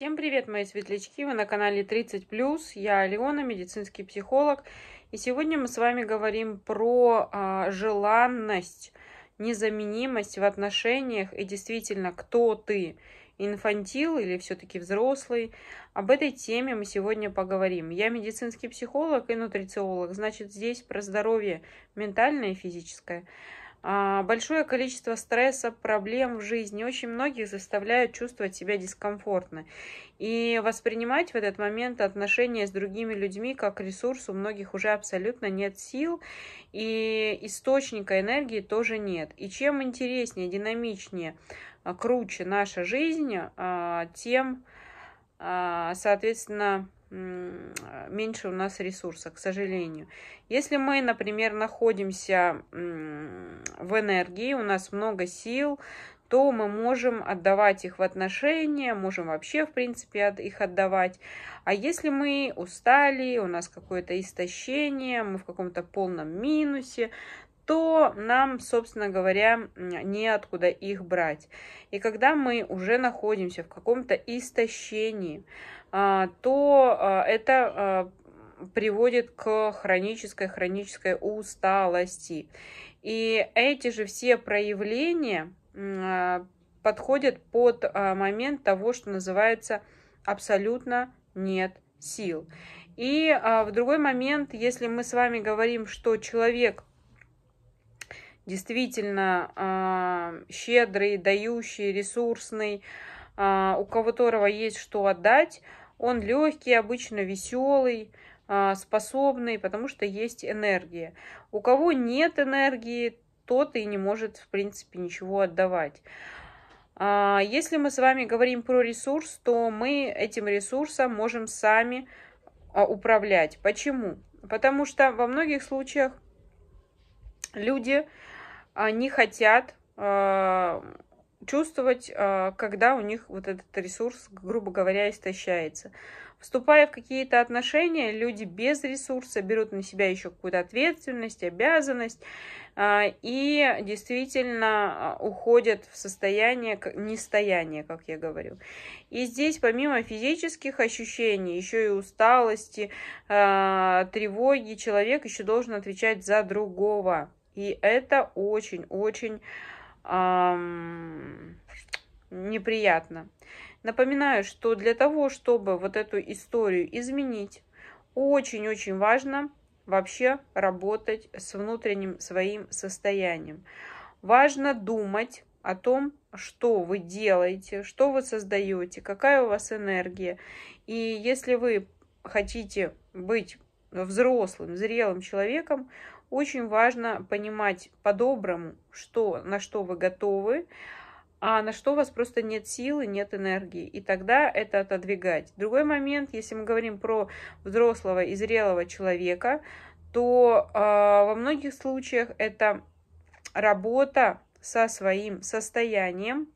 Всем привет, мои светлячки! Вы на канале 30+, я Алена, медицинский психолог. И сегодня мы с вами говорим про э, желанность, незаменимость в отношениях и действительно, кто ты, инфантил или все-таки взрослый. Об этой теме мы сегодня поговорим. Я медицинский психолог и нутрициолог, значит здесь про здоровье ментальное и физическое. А, большое количество стресса, проблем в жизни очень многих заставляют чувствовать себя дискомфортно. И воспринимать в этот момент отношения с другими людьми как ресурс у многих уже абсолютно нет сил, и источника энергии тоже нет. И чем интереснее, динамичнее, а, круче наша жизнь, а, тем, соответственно, а, меньше у нас ресурса, к сожалению. Если мы, например, находимся в энергии, у нас много сил, то мы можем отдавать их в отношения, можем вообще, в принципе, от их отдавать. А если мы устали, у нас какое-то истощение, мы в каком-то полном минусе, то нам, собственно говоря, неоткуда их брать. И когда мы уже находимся в каком-то истощении, а, то а, это а, приводит к хронической, хронической усталости. И эти же все проявления подходят под момент того, что называется абсолютно нет сил. И в другой момент, если мы с вами говорим, что человек действительно а, щедрый, дающий, ресурсный, а, у которого есть что отдать, он легкий, обычно веселый, а, способный, потому что есть энергия. У кого нет энергии, тот и не может, в принципе, ничего отдавать. Если мы с вами говорим про ресурс, то мы этим ресурсом можем сами управлять. Почему? Потому что во многих случаях люди они хотят э, чувствовать, э, когда у них вот этот ресурс, грубо говоря, истощается. Вступая в какие-то отношения, люди без ресурса берут на себя еще какую-то ответственность, обязанность э, и действительно уходят в состояние нестояния, как я говорю. И здесь помимо физических ощущений, еще и усталости, тревоги, человек еще должен отвечать за другого. И это очень-очень эм, неприятно. Напоминаю, что для того, чтобы вот эту историю изменить, очень-очень важно вообще работать с внутренним своим состоянием. Важно думать о том, что вы делаете, что вы создаете, какая у вас энергия. И если вы хотите быть взрослым, зрелым человеком очень важно понимать по-доброму, что, на что вы готовы, а на что у вас просто нет силы, нет энергии. И тогда это отодвигать. Другой момент, если мы говорим про взрослого и зрелого человека, то э, во многих случаях это работа со своим состоянием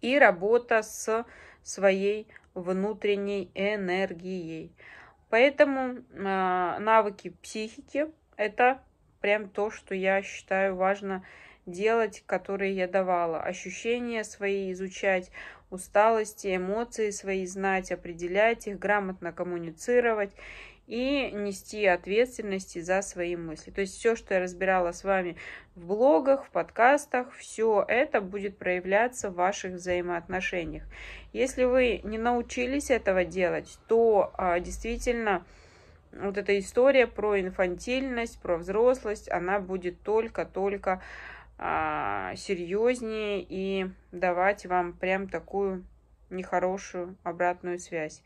и работа с своей внутренней энергией. Поэтому э, навыки психики – это прям то, что я считаю важно делать, которые я давала, ощущения свои изучать, усталости, эмоции свои знать, определять их, грамотно коммуницировать и нести ответственности за свои мысли. То есть все, что я разбирала с вами в блогах, в подкастах, все это будет проявляться в ваших взаимоотношениях. Если вы не научились этого делать, то а, действительно вот эта история про инфантильность, про взрослость, она будет только-только а, серьезнее и давать вам прям такую нехорошую обратную связь.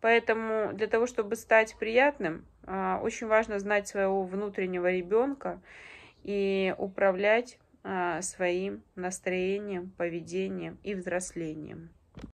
Поэтому для того, чтобы стать приятным, а, очень важно знать своего внутреннего ребенка и управлять а, своим настроением, поведением и взрослением.